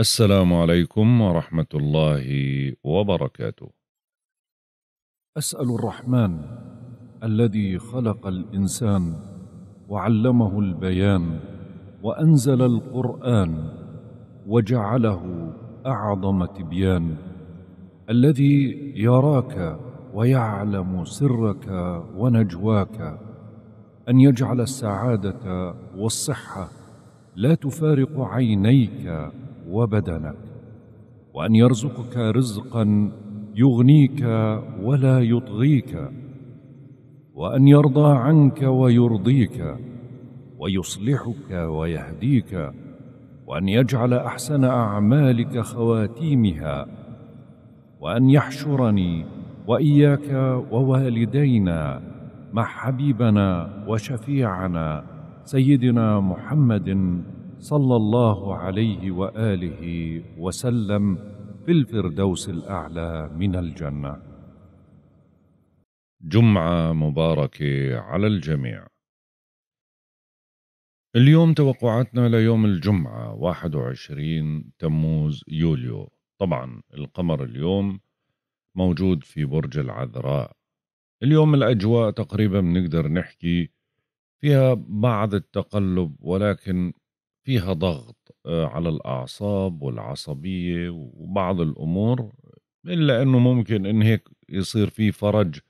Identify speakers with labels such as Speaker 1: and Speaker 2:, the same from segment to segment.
Speaker 1: السلام عليكم ورحمة الله وبركاته. أسأل الرحمن الذي خلق الإنسان وعلمه البيان وأنزل القرآن وجعله أعظم تبيان الذي يراك ويعلم سرك ونجواك أن يجعل السعادة والصحة لا تفارق عينيك وبدنك وان يرزقك رزقا يغنيك ولا يطغيك وان يرضى عنك ويرضيك ويصلحك ويهديك وان يجعل احسن اعمالك خواتيمها وان يحشرني واياك ووالدينا مع حبيبنا وشفيعنا سيدنا محمد صلى الله عليه واله وسلم في الفردوس الاعلى من الجنه جمعه مباركه على الجميع اليوم توقعاتنا ليوم الجمعه 21 تموز يوليو طبعا القمر اليوم موجود في برج العذراء اليوم الأجواء تقريبا بنقدر نحكي فيها بعض التقلب ولكن فيها ضغط آه، على الأعصاب والعصبية وبعض الأمور إلا أنه ممكن أن هيك يصير في فرج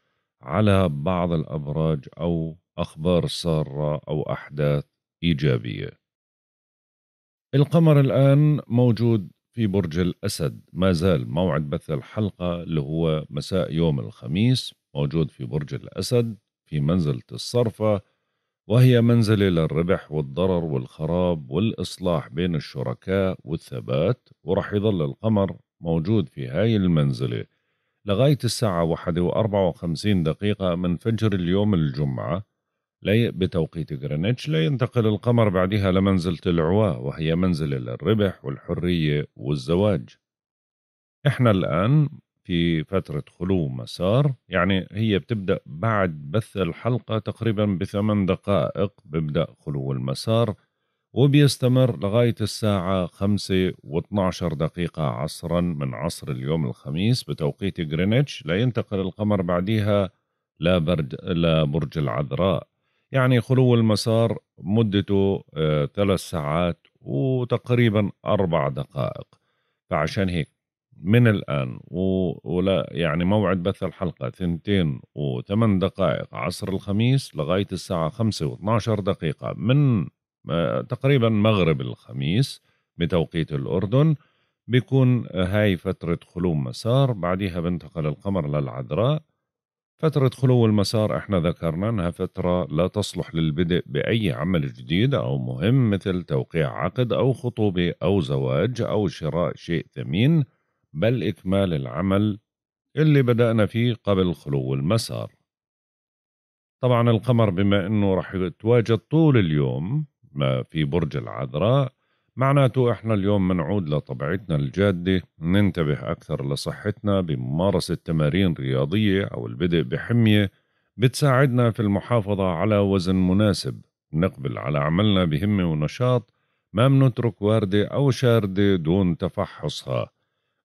Speaker 1: على بعض الأبراج أو أخبار سارة أو أحداث إيجابية القمر الآن موجود في برج الأسد ما زال موعد بث الحلقة اللي هو مساء يوم الخميس موجود في برج الأسد في منزلة الصرفة وهي منزلة للربح والضرر والخراب والإصلاح بين الشركاء والثبات ورح يظل القمر موجود في هاي المنزلة لغاية الساعة واحدة وأربعة وخمسين دقيقة من فجر اليوم الجمعة بتوقيت غرينتش لينتقل القمر بعدها لمنزلة العواء وهي منزلة للربح والحرية والزواج إحنا الآن في فترة خلو مسار يعني هي بتبدأ بعد بث الحلقة تقريبا بثمان دقائق ببدأ خلو المسار وبيستمر لغاية الساعة واثناشر دقيقة عصرا من عصر اليوم الخميس بتوقيت غرينتش لا ينتقل القمر بعدها لبرج العذراء يعني خلو المسار مدته آه، ثلاث ساعات وتقريبا أربع دقائق فعشان هيك من الآن ولا يعني موعد بث الحلقة تنتين وثمان دقائق عصر الخميس لغاية الساعة خمسة واثناشر دقيقة من آه، تقريبا مغرب الخميس بتوقيت الأردن بيكون هاي فترة خلو مسار بعدها بنتقل القمر للعذراء فترة خلو المسار احنا ذكرنا انها فترة لا تصلح للبدء بأي عمل جديد أو مهم مثل توقيع عقد أو خطوبة أو زواج أو شراء شيء ثمين بل إكمال العمل اللي بدأنا فيه قبل خلو المسار طبعا القمر بما أنه رح يتواجد طول اليوم ما في برج العذراء معناته إحنا اليوم منعود لطبيعتنا الجادة ننتبه أكثر لصحتنا بممارسة تمارين رياضية أو البدء بحمية بتساعدنا في المحافظة على وزن مناسب نقبل على عملنا بهمة ونشاط ما منترك واردة أو شاردة دون تفحصها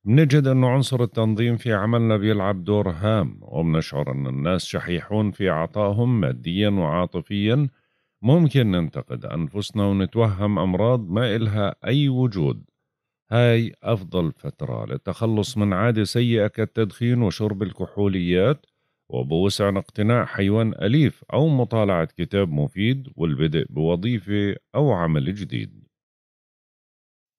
Speaker 1: بنجد أنه عنصر التنظيم في عملنا بيلعب دور هام وبنشعر أن الناس شحيحون في عطائهم ماديا وعاطفيا ممكن ننتقد أنفسنا ونتوهم أمراض ما إلها أي وجود هاي أفضل فترة للتخلص من عادة سيئة كالتدخين وشرب الكحوليات وبوسعنا اقتناء حيوان أليف أو مطالعة كتاب مفيد والبدء بوظيفة أو عمل جديد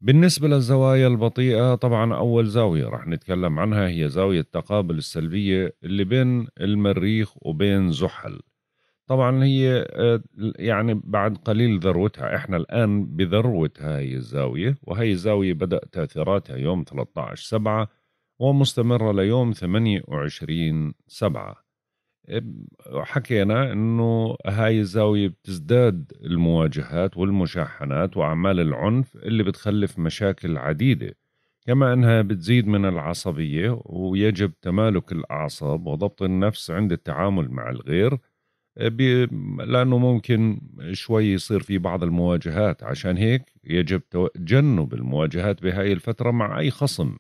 Speaker 1: بالنسبة للزوايا البطيئة طبعا أول زاوية رح نتكلم عنها هي زاوية تقابل السلبية اللي بين المريخ وبين زحل طبعا هي آه، يعني بعد قليل ذروتها احنا الآن بذروة هاي الزاوية وهي الزاوية بدأ تأثيراتها يوم 13 سبعة ومستمرة ليوم 28 سبعة حكينا انه هاي الزاويه بتزداد المواجهات والمشاحنات واعمال العنف اللي بتخلف مشاكل عديده كما انها بتزيد من العصبيه ويجب تمالك الاعصاب وضبط النفس عند التعامل مع الغير لانه ممكن شوي يصير في بعض المواجهات عشان هيك يجب تجنب المواجهات بهاي الفتره مع اي خصم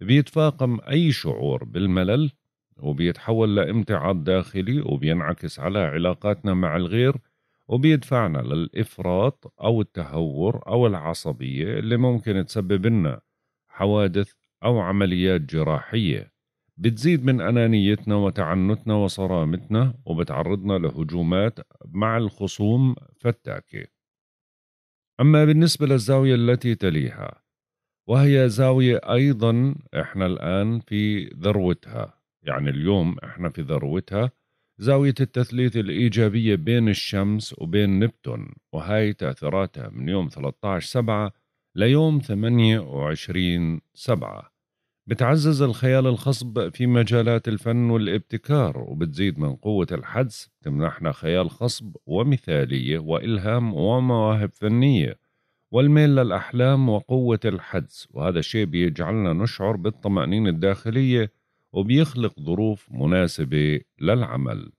Speaker 1: بيتفاقم اي شعور بالملل وبيتحول لامتعاض داخلي وبينعكس على علاقاتنا مع الغير وبيدفعنا للإفراط أو التهور أو العصبية اللي ممكن تسبب لنا حوادث أو عمليات جراحية بتزيد من أنانيتنا وتعنتنا وصرامتنا وبتعرضنا لهجومات مع الخصوم فتاكة أما بالنسبة للزاوية التي تليها وهي زاوية أيضا إحنا الآن في ذروتها يعني اليوم احنا في ذروتها زاوية التثليث الإيجابية بين الشمس وبين نبتون وهاي تأثيراتها من يوم 13 سبعة ليوم 28 سبعة بتعزز الخيال الخصب في مجالات الفن والابتكار وبتزيد من قوة الحدس تمنحنا خيال خصب ومثالية وإلهام ومواهب فنية والميل للأحلام وقوة الحدس وهذا الشيء بيجعلنا نشعر بالطمأنينة الداخلية وبيخلق ظروف مناسبة للعمل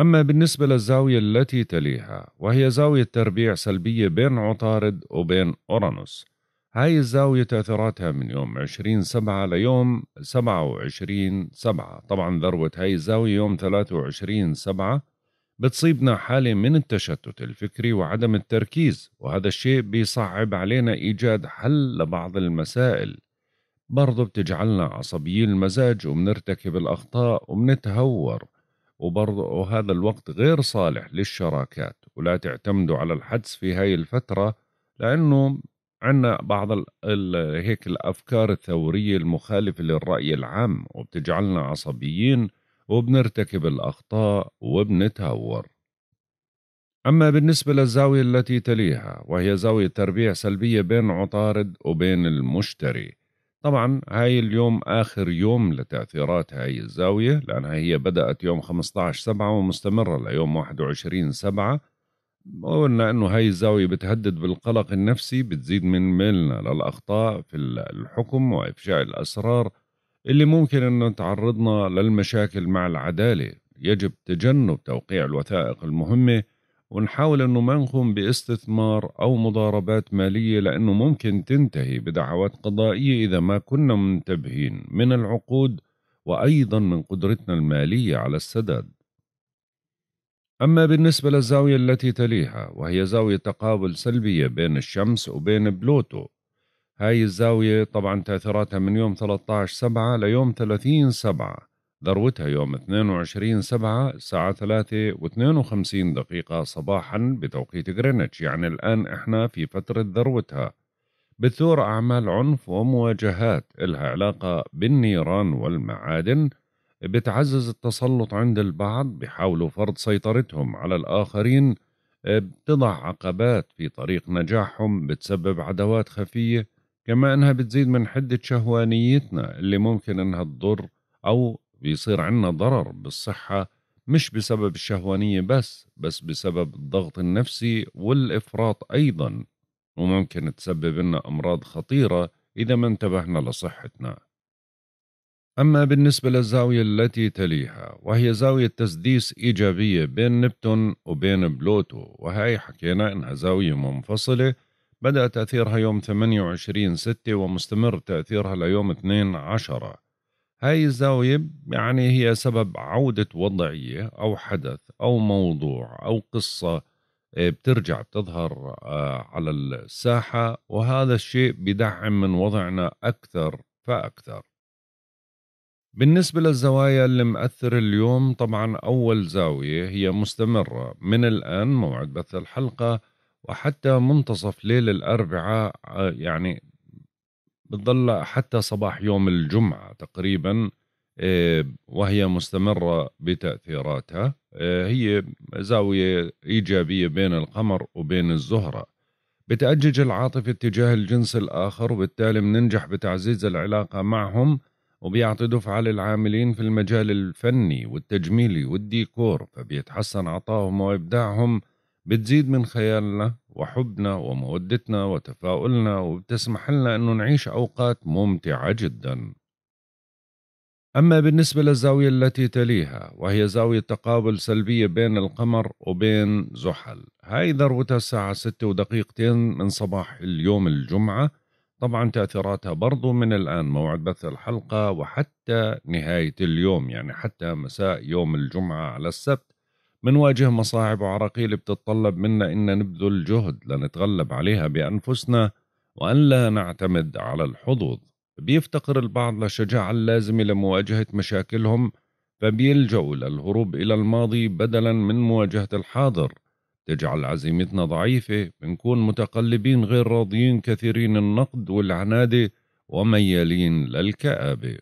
Speaker 1: أما بالنسبة للزاوية التي تليها وهي زاوية تربيع سلبية بين عطارد وبين أورانوس هاي الزاوية تأثيراتها من يوم 20 سبعة ليوم 27 سبعة طبعا ذروة هاي الزاوية يوم 23 سبعة بتصيبنا حالة من التشتت الفكري وعدم التركيز وهذا الشيء بيصعب علينا إيجاد حل لبعض المسائل برضه بتجعلنا عصبيين المزاج وبنرتكب الأخطاء وبنتهور وبرضه وهذا الوقت غير صالح للشراكات ولا تعتمدوا على الحدس في هاي الفترة لأنه عندنا بعض الـ الـ هيك الأفكار الثورية المخالفة للرأي العام وبتجعلنا عصبيين وبنرتكب الأخطاء وبنتهور أما بالنسبة للزاوية التي تليها وهي زاوية تربيع سلبية بين عطارد وبين المشتري طبعا هاي اليوم آخر يوم لتأثيرات هاي الزاوية لأنها هي بدأت يوم 15 سبعة ومستمرة ليوم 21 سبعة وقلنا أنه هاي الزاوية بتهدد بالقلق النفسي بتزيد من ميلنا للأخطاء في الحكم وإفشاء الأسرار اللي ممكن أنه تعرضنا للمشاكل مع العدالة يجب تجنب توقيع الوثائق المهمة ونحاول انه ما نقوم باستثمار او مضاربات ماليه لانه ممكن تنتهي بدعوات قضائيه اذا ما كنا منتبهين من العقود وايضا من قدرتنا الماليه على السداد. اما بالنسبه للزاويه التي تليها وهي زاويه تقابل سلبيه بين الشمس وبين بلوتو. هاي الزاويه طبعا تاثيراتها من يوم 13 7 ليوم 30 7 ذروتها يوم 22 سبعة الساعة 3 و52 دقيقة صباحا بتوقيت غرينتش يعني الآن إحنا في فترة ذروتها بتثور أعمال عنف ومواجهات إلها علاقة بالنيران والمعادن بتعزز التسلط عند البعض بيحاولوا فرض سيطرتهم على الآخرين بتضع عقبات في طريق نجاحهم بتسبب عداوات خفية كما أنها بتزيد من حدة شهوانيتنا اللي ممكن أنها تضر أو بيصير عندنا ضرر بالصحة مش بسبب الشهوانية بس بس بسبب الضغط النفسي والإفراط أيضا وممكن تسبب لنا أمراض خطيرة إذا ما انتبهنا لصحتنا أما بالنسبة للزاوية التي تليها وهي زاوية تسديس إيجابية بين نبتون وبين بلوتو وهي حكينا إنها زاوية منفصلة بدأ تأثيرها يوم 28 6 ومستمر تأثيرها ليوم 2 10 هاي الزاوية يعني هي سبب عودة وضعية أو حدث أو موضوع أو قصة آه، بترجع بتظهر آه، على الساحة وهذا الشيء بدعم من وضعنا أكثر فأكثر بالنسبة للزوايا اللي مأثر اليوم طبعا أول زاوية هي مستمرة من الآن موعد بث الحلقة وحتى منتصف ليل الأربعاء آه، يعني بتضل حتى صباح يوم الجمعة تقريبا آه، وهي مستمرة بتأثيراتها آه، هي زاوية إيجابية بين القمر وبين الزهرة بتأجج العاطفة اتجاه الجنس الآخر وبالتالي بننجح بتعزيز العلاقة معهم وبيعطي دفعة للعاملين في المجال الفني والتجميلي والديكور فبيتحسن عطاهم وإبداعهم بتزيد من خيالنا وحبنا ومودتنا وتفاؤلنا وبتسمح لنا أنه نعيش أوقات ممتعة جدا أما بالنسبة للزاوية التي تليها وهي زاوية تقابل سلبية بين القمر وبين زحل هاي ذروتها الساعة 6 ودقيقتين من صباح اليوم الجمعة طبعا تأثيراتها برضو من الآن موعد بث الحلقة وحتى نهاية اليوم يعني حتى مساء يوم الجمعة على السبت منواجه مصاعب وعراقيل بتتطلب منا إن نبذل جهد لنتغلب عليها بأنفسنا وأن لا نعتمد على الحظوظ بيفتقر البعض للشجاعة اللازمة لمواجهة مشاكلهم فبيلجأوا للهروب إلى الماضي بدلا من مواجهة الحاضر تجعل عزيمتنا ضعيفة بنكون متقلبين غير راضيين كثيرين النقد والعنادة وميالين للكآبة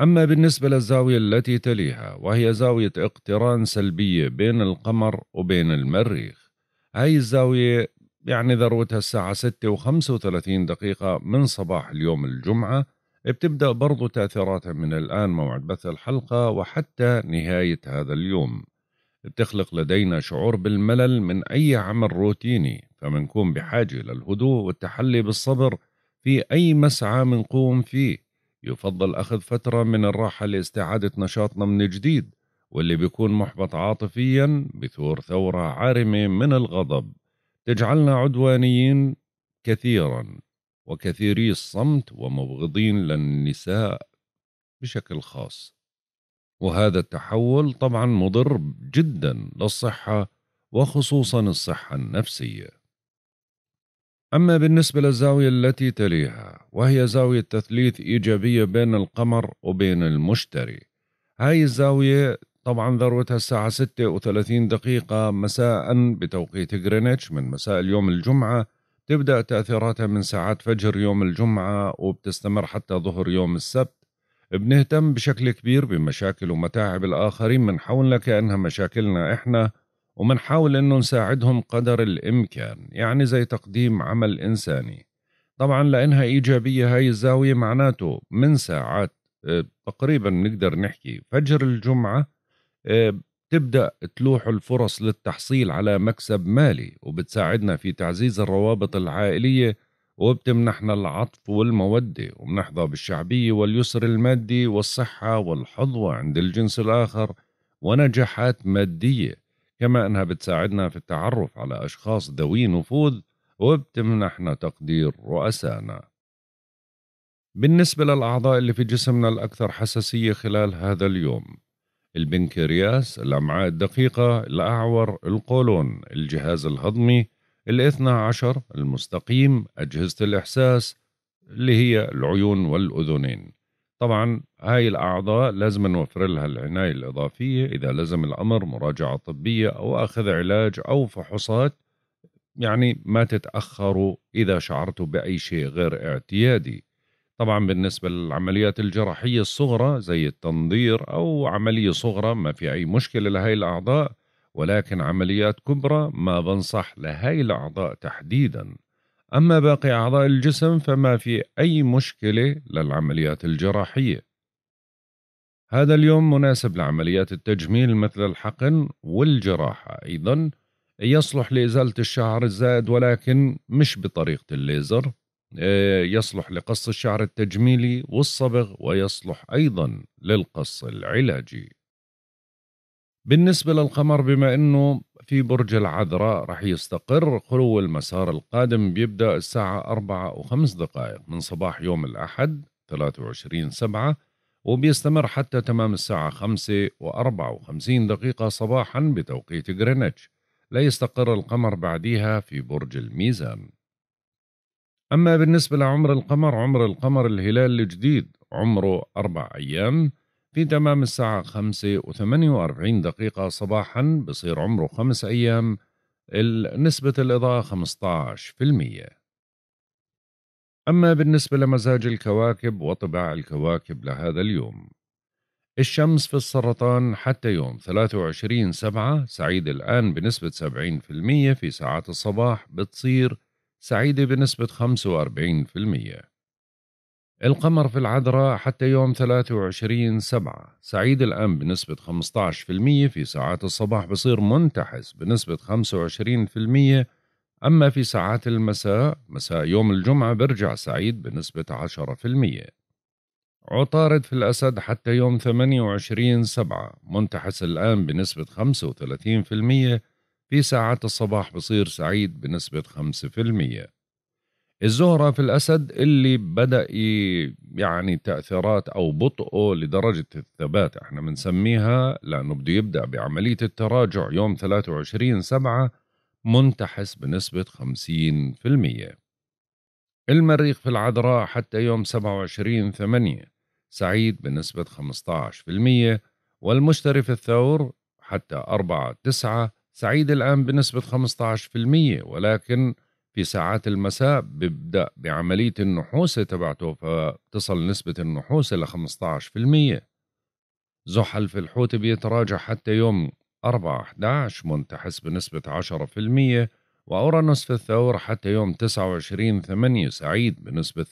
Speaker 1: أما بالنسبة للزاوية التي تليها وهي زاوية اقتران سلبية بين القمر وبين المريخ هاي الزاوية يعني ذروتها الساعة 6 و35 دقيقة من صباح اليوم الجمعة بتبدأ برضو تأثيراتها من الآن موعد بث الحلقة وحتى نهاية هذا اليوم بتخلق لدينا شعور بالملل من أي عمل روتيني فمنكون بحاجة للهدوء والتحلي بالصبر في أي مسعى منقوم فيه يفضل أخذ فترة من الراحة لاستعادة نشاطنا من جديد واللي بيكون محبط عاطفيا بثور ثورة عارمة من الغضب تجعلنا عدوانيين كثيرا وكثيري الصمت ومبغضين للنساء بشكل خاص وهذا التحول طبعا مضر جدا للصحة وخصوصا الصحة النفسية أما بالنسبة للزاوية التي تليها وهي زاوية تثليث إيجابية بين القمر وبين المشتري هاي الزاوية طبعا ذروتها الساعة 36 دقيقة مساء بتوقيت غرينتش من مساء اليوم الجمعة تبدأ تأثيراتها من ساعات فجر يوم الجمعة وبتستمر حتى ظهر يوم السبت بنهتم بشكل كبير بمشاكل ومتاعب الآخرين من حولنا كأنها مشاكلنا إحنا ومنحاول انه نساعدهم قدر الامكان يعني زي تقديم عمل انساني طبعا لانها ايجابيه هاي الزاويه معناته من ساعات آه، تقريبا نقدر نحكي فجر الجمعه آه، تبدا تلوح الفرص للتحصيل على مكسب مالي وبتساعدنا في تعزيز الروابط العائليه وبتمنحنا العطف والموده وبنحظى بالشعبيه واليسر المادي والصحه والحظوه عند الجنس الاخر ونجاحات ماديه كما أنها بتساعدنا في التعرف على أشخاص ذوي نفوذ وبتمنحنا تقدير رؤسائنا بالنسبة للأعضاء اللي في جسمنا الأكثر حساسية خلال هذا اليوم البنكرياس، الأمعاء الدقيقة، الأعور، القولون، الجهاز الهضمي، الاثنى عشر، المستقيم، أجهزة الإحساس اللي هي العيون والأذنين طبعا هاي الأعضاء لازم نوفر لها العناية الإضافية إذا لزم الأمر مراجعة طبية أو أخذ علاج أو فحوصات يعني ما تتأخروا إذا شعرتوا بأي شيء غير اعتيادي طبعا بالنسبة للعمليات الجراحية الصغرى زي التنظير أو عملية صغرى ما في أي مشكلة لهاي الأعضاء ولكن عمليات كبرى ما بنصح لهاي الأعضاء تحديداً أما باقي أعضاء الجسم فما في أي مشكلة للعمليات الجراحية هذا اليوم مناسب لعمليات التجميل مثل الحقن والجراحة أيضا يصلح لإزالة الشعر الزائد ولكن مش بطريقة الليزر آه، يصلح لقص الشعر التجميلي والصبغ ويصلح أيضا للقص العلاجي بالنسبة للقمر بما أنه في برج العذراء راح يستقر خلو المسار القادم بيبدأ الساعة أربعة وخمس دقائق من صباح يوم الأحد 23 سبعة وبيستمر حتى تمام الساعة خمسة وأربعة وخمسين دقيقة صباحا بتوقيت غرينتش لا يستقر القمر بعديها في برج الميزان أما بالنسبة لعمر القمر عمر القمر الهلال الجديد عمره أربع أيام في تمام الساعة خمسة وثمانية وأربعين دقيقة صباحا بصير عمره خمس أيام نسبة الإضاءة 15% أما بالنسبة لمزاج الكواكب وطباع الكواكب لهذا اليوم الشمس في السرطان حتى يوم 23 سبعة سعيدة الآن بنسبة 70% في ساعات الصباح بتصير سعيدة بنسبة 45% القمر في العذراء حتى يوم 23 سبعة سعيد الآن بنسبة 15% في ساعات الصباح بصير منتحس بنسبة 25% أما في ساعات المساء مساء يوم الجمعة برجع سعيد بنسبة 10% عطارد في الأسد حتى يوم 28 سبعة منتحس الآن بنسبة 35% في ساعات الصباح بصير سعيد بنسبة 5% الزهرة في الأسد اللي بدأ يعني تأثيرات أو بطئه لدرجة الثبات احنا بنسميها لأنه بده يبدأ بعملية التراجع يوم 23 سبعة منتحس بنسبة 50% المريخ في العذراء حتى يوم 27 ثمانية سعيد بنسبة 15% والمشتري في الثور حتى 4 9 سعيد الآن بنسبة 15% ولكن في ساعات المساء بيبدأ بعملية النحوسة تبعته فبتصل نسبة النحوسة ل 15% زحل في الحوت بيتراجع حتى يوم 4 11 منتحس بنسبة 10% وأورانوس في الثور حتى يوم 29 8 سعيد بنسبة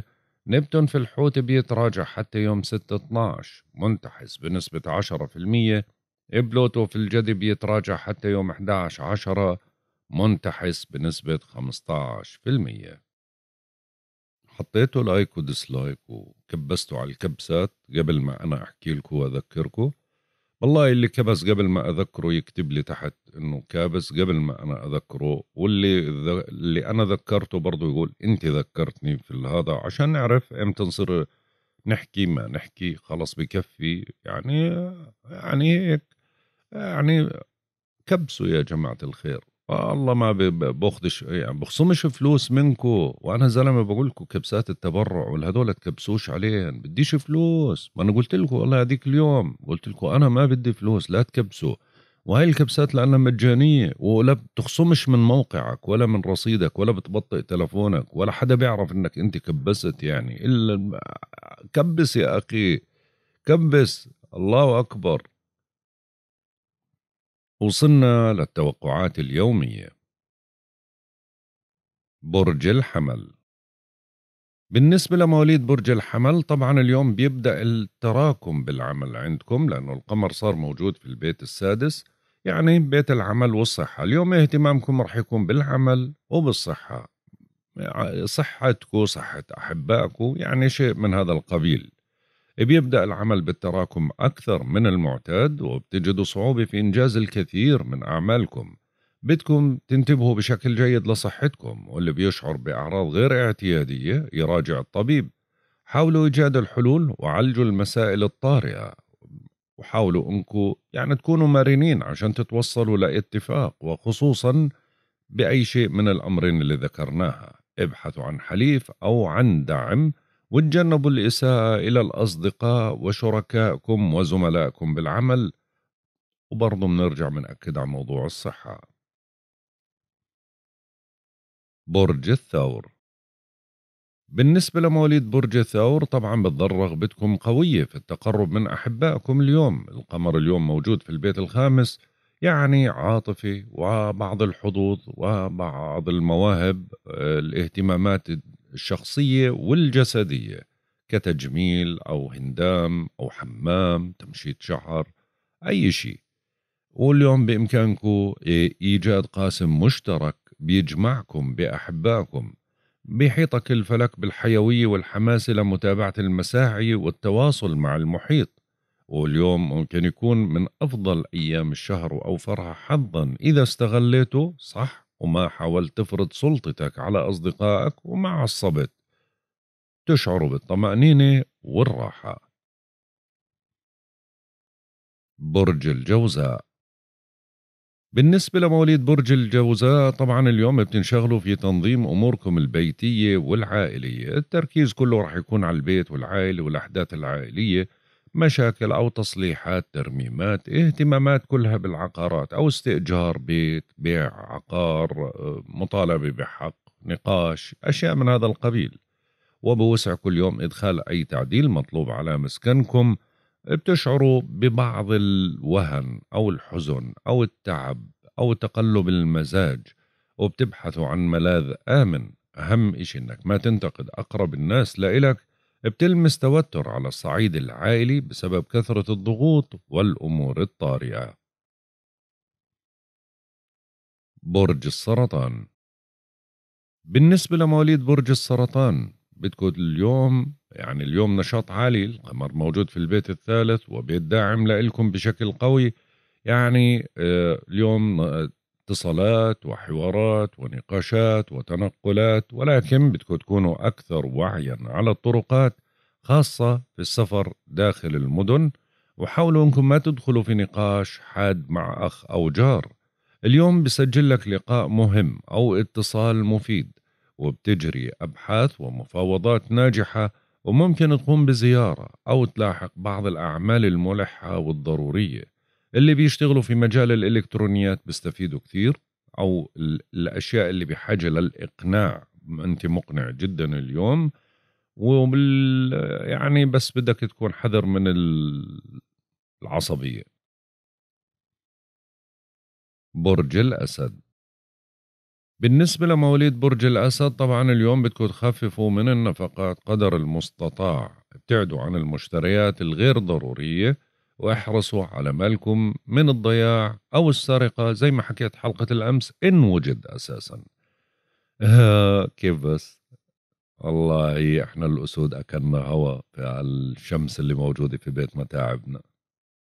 Speaker 1: 30% نبتون في الحوت بيتراجع حتى يوم 6 12 منتحس بنسبة 10% بلوتو في الجدي بيتراجع حتى يوم 11 10 منتحس بنسبة 15% حطيته لايك وديسلايك وكبستوا على الكبسات قبل ما أنا أحكي لكم وأذكركم والله اللي كبس قبل ما أذكره يكتب لي تحت إنه كابس قبل ما أنا أذكره واللي اللي أنا ذكرته برضو يقول أنت ذكرتني في هذا عشان نعرف إمتى نصير نحكي ما نحكي خلص بكفي يعني يعني هيك يعني كبسوا يا جماعة الخير الله ما باخذش يعني بخصمش فلوس منكم وانا زلمه بقول لكم كبسات التبرع والهدول تكبسوش عليهم بديش فلوس ما انا قلت لكم والله هذيك اليوم قلت لكم انا ما بدي فلوس لا تكبسوا وهي الكبسات لانها مجانيه ولا بتخصمش من موقعك ولا من رصيدك ولا بتبطئ تلفونك ولا حدا بيعرف انك انت كبست يعني الا كبس يا اخي كبس الله اكبر وصلنا للتوقعات اليومية برج الحمل بالنسبة لمواليد برج الحمل طبعا اليوم بيبدأ التراكم بالعمل عندكم لأنه القمر صار موجود في البيت السادس يعني بيت العمل والصحة اليوم اهتمامكم رح يكون بالعمل وبالصحة صحتكم صحة أحبائكم يعني شيء من هذا القبيل بيبدأ العمل بالتراكم أكثر من المعتاد وبتجدوا صعوبة في إنجاز الكثير من أعمالكم بدكم تنتبهوا بشكل جيد لصحتكم واللي بيشعر بأعراض غير اعتيادية يراجع الطبيب حاولوا إيجاد الحلول وعالجوا المسائل الطارئة وحاولوا انكم يعني تكونوا مرنين عشان تتوصلوا لاتفاق وخصوصا بأي شيء من الأمرين اللي ذكرناها ابحثوا عن حليف أو عن دعم وتجنبوا الإساءة إلى الأصدقاء وشركائكم وزملائكم بالعمل وبرضه بنرجع بنأكد على موضوع الصحة برج الثور بالنسبة لمواليد برج الثور طبعا بتضل رغبتكم قوية في التقرب من أحبائكم اليوم القمر اليوم موجود في البيت الخامس يعني عاطفة وبعض الحظوظ وبعض المواهب آه، الاهتمامات الشخصية والجسدية كتجميل أو هندام أو حمام تمشيط شعر أي شيء واليوم بإمكانكم إيجاد قاسم مشترك بيجمعكم بأحبائكم بيحيطك الفلك بالحيوية والحماسة لمتابعة المساعي والتواصل مع المحيط واليوم ممكن يكون من أفضل أيام الشهر وأوفرها حظا إذا استغليته صح وما حاولت تفرض سلطتك على أصدقائك وما عصبت تشعر بالطمأنينة والراحة برج الجوزاء بالنسبة لمواليد برج الجوزاء طبعا اليوم بتنشغلوا في تنظيم أموركم البيتية والعائلية التركيز كله رح يكون على البيت والعائلة والأحداث العائلية مشاكل أو تصليحات ترميمات اهتمامات كلها بالعقارات أو استئجار بيت بيع عقار آه، مطالبة بحق نقاش أشياء من هذا القبيل وبوسع كل يوم إدخال أي تعديل مطلوب على مسكنكم بتشعروا ببعض الوهن أو الحزن أو التعب أو تقلب المزاج وبتبحثوا عن ملاذ آمن أهم إشي إنك ما تنتقد أقرب الناس لإلك بتلمس توتر على الصعيد العائلي بسبب كثرة الضغوط والأمور الطارئة برج السرطان بالنسبة لمواليد برج السرطان بدكم اليوم يعني اليوم نشاط عالي القمر موجود في البيت الثالث وبيت داعم لإلكم بشكل قوي يعني آه، اليوم آه، اتصالات وحوارات ونقاشات وتنقلات ولكن بدكم تكونوا أكثر وعيا على الطرقات خاصة في السفر داخل المدن وحاولوا أنكم ما تدخلوا في نقاش حاد مع أخ أو جار اليوم بسجل لك لقاء مهم أو اتصال مفيد وبتجري أبحاث ومفاوضات ناجحة وممكن تقوم بزيارة أو تلاحق بعض الأعمال الملحة والضرورية اللي بيشتغلوا في مجال الالكترونيات بيستفيدوا كثير او الاشياء اللي بحاجه للاقناع انت مقنع جدا اليوم وبال يعني بس بدك تكون حذر من العصبيه برج الاسد بالنسبة لمواليد برج الأسد طبعا اليوم بدكم تخففوا من النفقات قدر المستطاع ابتعدوا عن المشتريات الغير ضرورية واحرصوا على مالكم من الضياع أو السرقة زي ما حكيت حلقة الأمس إن وجد أساسا كيف بس والله احنا الأسود أكلنا هوا في الشمس اللي موجودة في بيت متاعبنا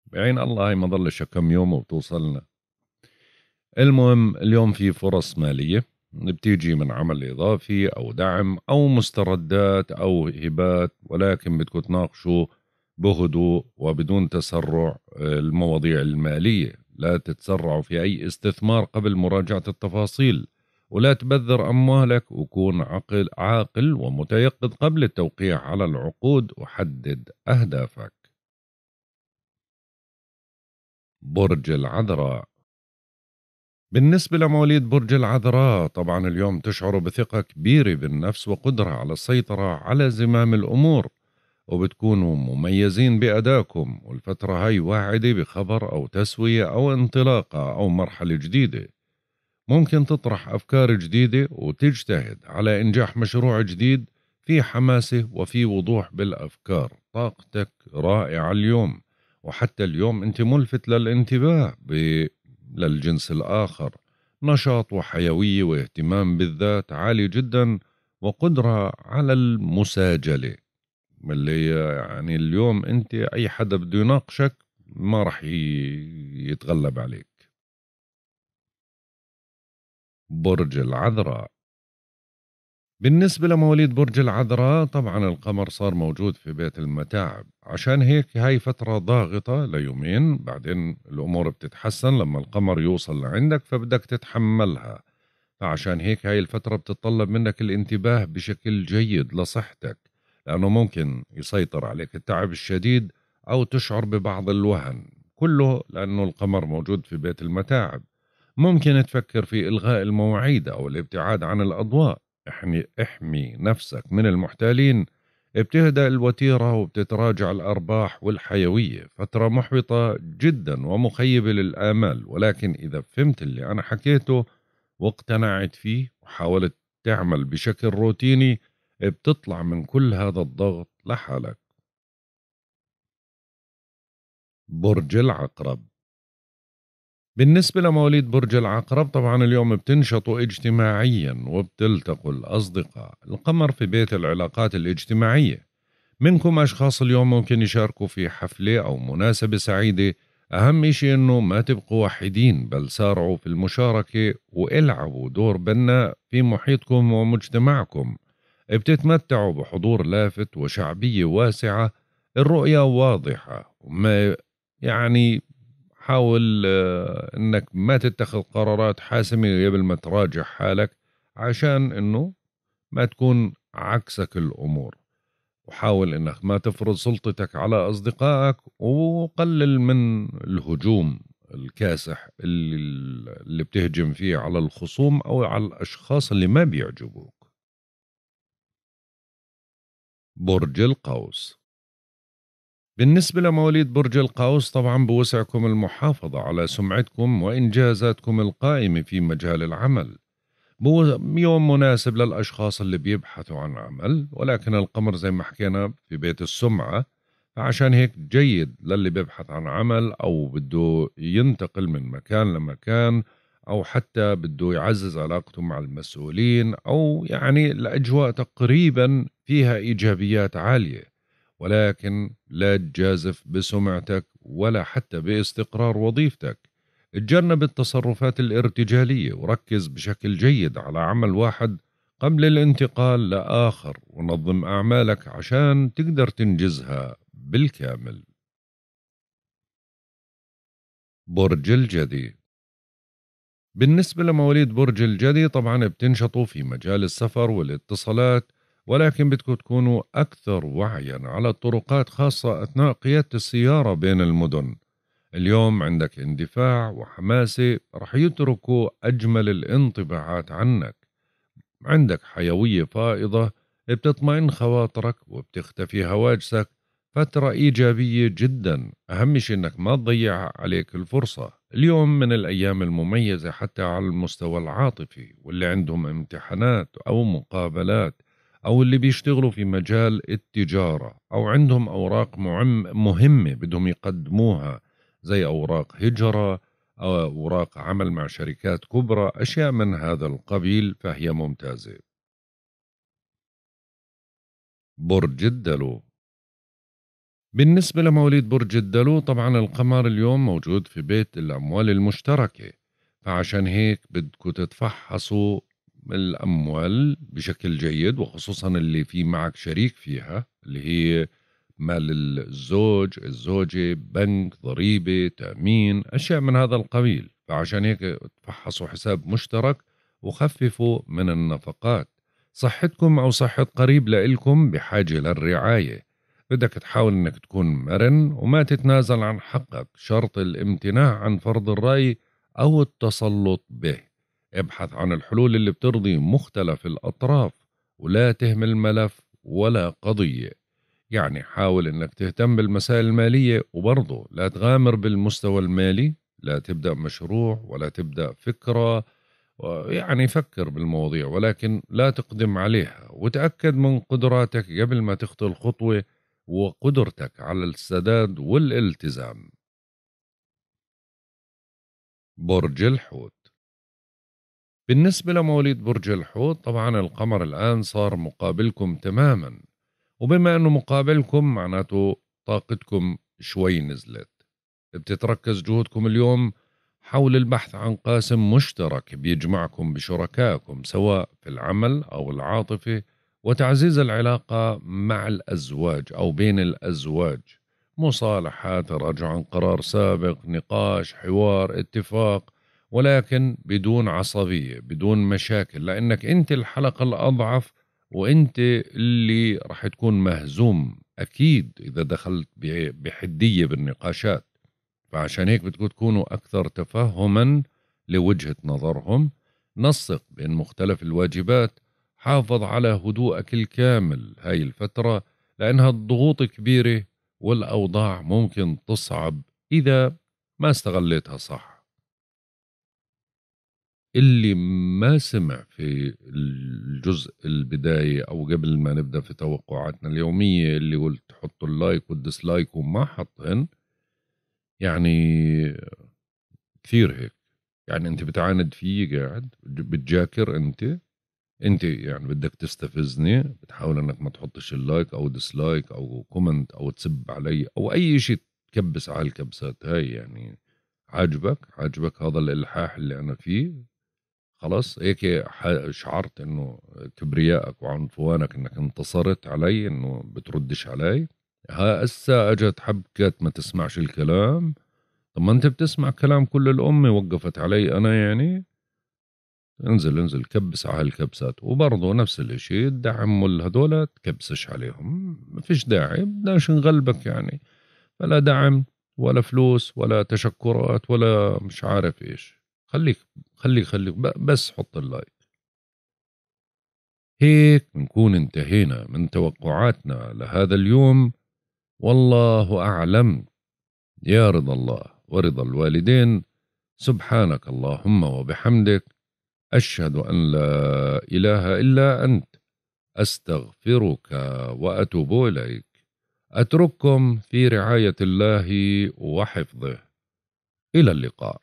Speaker 1: بعين الله هي ما ضلش كم يوم وبتوصلنا المهم اليوم في فرص مالية بتيجي من عمل إضافي أو دعم أو مستردات أو هبات ولكن بدكم تناقشوا بهدوء وبدون تسرع آه، المواضيع المالية لا تتسرعوا في أي استثمار قبل مراجعة التفاصيل ولا تبذر أموالك وكون عقل عاقل ومتيقظ قبل التوقيع على العقود وحدد أهدافك برج العذراء بالنسبة لمواليد برج العذراء طبعا اليوم تشعروا بثقة كبيرة بالنفس وقدرة على السيطرة على زمام الأمور وبتكونوا مميزين بأدائكم والفترة هاي واعدة بخبر أو تسوية أو انطلاقة أو مرحلة جديدة ممكن تطرح أفكار جديدة وتجتهد على إنجاح مشروع جديد في حماسة وفي وضوح بالأفكار طاقتك رائعة اليوم وحتى اليوم أنت ملفت للانتباه ب... للجنس الآخر نشاط وحيوية واهتمام بالذات عالي جدا وقدرة على المساجلة اللي يعني اليوم انت اي حدا بده يناقشك ما راح يتغلب عليك برج العذراء بالنسبة لمواليد برج العذراء طبعا القمر صار موجود في بيت المتاعب عشان هيك هاي فترة ضاغطة ليومين بعدين الأمور بتتحسن لما القمر يوصل لعندك فبدك تتحملها فعشان هيك هاي الفترة بتتطلب منك الانتباه بشكل جيد لصحتك لأنه ممكن يسيطر عليك التعب الشديد أو تشعر ببعض الوهن كله لأنه القمر موجود في بيت المتاعب ممكن تفكر في إلغاء المواعيد أو الابتعاد عن الأضواء احمي, احمي نفسك من المحتالين بتهدأ الوتيرة وبتتراجع الأرباح والحيوية فترة محبطة جدا ومخيبة للآمال ولكن إذا فهمت اللي أنا حكيته واقتنعت فيه وحاولت تعمل بشكل روتيني بتطلع من كل هذا الضغط لحالك برج العقرب بالنسبة لمواليد برج العقرب طبعا اليوم بتنشطوا اجتماعيا وبتلتقوا الأصدقاء القمر في بيت العلاقات الاجتماعية منكم أشخاص اليوم ممكن يشاركوا في حفلة أو مناسبة سعيدة أهم شيء أنه ما تبقوا وحيدين بل سارعوا في المشاركة والعبوا دور بناء في محيطكم ومجتمعكم بتتمتعوا بحضور لافت وشعبية واسعة الرؤية واضحة وما يعني حاول آه، انك ما تتخذ قرارات حاسمة قبل ما تراجع حالك عشان انه ما تكون عكسك الامور وحاول انك ما تفرض سلطتك على اصدقائك وقلل من الهجوم الكاسح اللي بتهجم فيه على الخصوم او على الاشخاص اللي ما بيعجبوك برج القوس بالنسبة لمواليد برج القوس طبعا بوسعكم المحافظة على سمعتكم وإنجازاتكم القائمة في مجال العمل يوم مناسب للأشخاص اللي بيبحثوا عن عمل ولكن القمر زي ما حكينا في بيت السمعة فعشان هيك جيد للي بيبحث عن عمل أو بده ينتقل من مكان لمكان أو حتى بده يعزز علاقته مع المسؤولين أو يعني الأجواء تقريبا فيها إيجابيات عالية ولكن لا تجازف بسمعتك ولا حتى باستقرار وظيفتك اتجنب التصرفات الارتجالية وركز بشكل جيد على عمل واحد قبل الانتقال لآخر ونظم أعمالك عشان تقدر تنجزها بالكامل برج الجدي بالنسبة لمواليد برج الجدي طبعا بتنشطوا في مجال السفر والاتصالات ولكن بدكم تكونوا أكثر وعيا على الطرقات خاصة أثناء قيادة السيارة بين المدن اليوم عندك اندفاع وحماسة رح يتركوا أجمل الانطباعات عنك عندك حيوية فائضة بتطمئن خواطرك وبتختفي هواجسك فترة إيجابية جدا أهم شيء أنك ما تضيع عليك الفرصة اليوم من الأيام المميزة حتى على المستوى العاطفي واللي عندهم امتحانات أو مقابلات أو اللي بيشتغلوا في مجال التجارة أو عندهم أوراق مهمة بدهم يقدموها زي أوراق هجرة أو أوراق عمل مع شركات كبرى أشياء من هذا القبيل فهي ممتازة برج الدلو بالنسبة لمواليد برج الدلو طبعا القمر اليوم موجود في بيت الأموال المشتركة فعشان هيك بدكم تتفحصوا الأموال بشكل جيد وخصوصا اللي في معك شريك فيها اللي هي مال الزوج الزوجة بنك ضريبة تأمين أشياء من هذا القبيل فعشان هيك تفحصوا حساب مشترك وخففوا من النفقات صحتكم أو صحة قريب لإلكم بحاجة للرعاية بدك تحاول أنك تكون مرن وما تتنازل عن حقك شرط الامتناع عن فرض الرأي أو التسلط به ابحث عن الحلول اللي بترضي مختلف الأطراف ولا تهمل ملف ولا قضية يعني حاول انك تهتم بالمسائل المالية وبرضه لا تغامر بالمستوى المالي لا تبدأ مشروع ولا تبدأ فكرة يعني فكر بالمواضيع ولكن لا تقدم عليها وتأكد من قدراتك قبل ما تخطي الخطوة وقدرتك على السداد والالتزام برج الحوت بالنسبة لمواليد برج الحوت طبعا القمر الآن صار مقابلكم تماما وبما أنه مقابلكم معناته طاقتكم شوي نزلت بتتركز جهودكم اليوم حول البحث عن قاسم مشترك بيجمعكم بشركائكم سواء في العمل أو العاطفة وتعزيز العلاقة مع الأزواج أو بين الأزواج مصالحات تراجع عن قرار سابق نقاش حوار اتفاق ولكن بدون عصبية بدون مشاكل لأنك أنت الحلقة الأضعف وأنت اللي رح تكون مهزوم أكيد إذا دخلت بحدية بالنقاشات فعشان هيك بدكم تكونوا أكثر تفهما لوجهة نظرهم نسق بين مختلف الواجبات حافظ على هدوءك الكامل هاي الفترة لأنها الضغوط كبيرة والأوضاع ممكن تصعب إذا ما استغليتها صح اللي ما سمع في الجزء البداية أو قبل ما نبدأ في توقعاتنا اليومية اللي قلت حطوا اللايك والديسلايك وما حطهن يعني كثير هيك يعني أنت بتعاند فيه قاعد بتجاكر أنت أنت يعني بدك تستفزني بتحاول أنك ما تحطش اللايك أو ديسلايك أو كومنت أو تسب علي أو أي شيء تكبس على الكبسات هاي يعني عاجبك عاجبك هذا الإلحاح اللي أنا فيه خلاص هيك شعرت انه كبريائك وعنفوانك انك انتصرت علي انه بتردش علي ها هسا اجت حبكت ما تسمعش الكلام طب ما انت بتسمع كلام كل الامه وقفت علي انا يعني انزل انزل كبس على هالكبسات وبرضه نفس الاشي الدعم هدول تكبسش عليهم ما فيش داعي بدناش نغلبك يعني فلا دعم ولا فلوس ولا تشكرات ولا مش عارف ايش خليك خليك خليك بس حط اللايك هيك نكون انتهينا من توقعاتنا لهذا اليوم والله أعلم يا رضا الله ورضا الوالدين سبحانك اللهم وبحمدك أشهد أن لا إله إلا أنت أستغفرك وأتوب إليك أترككم في رعاية الله وحفظه إلى اللقاء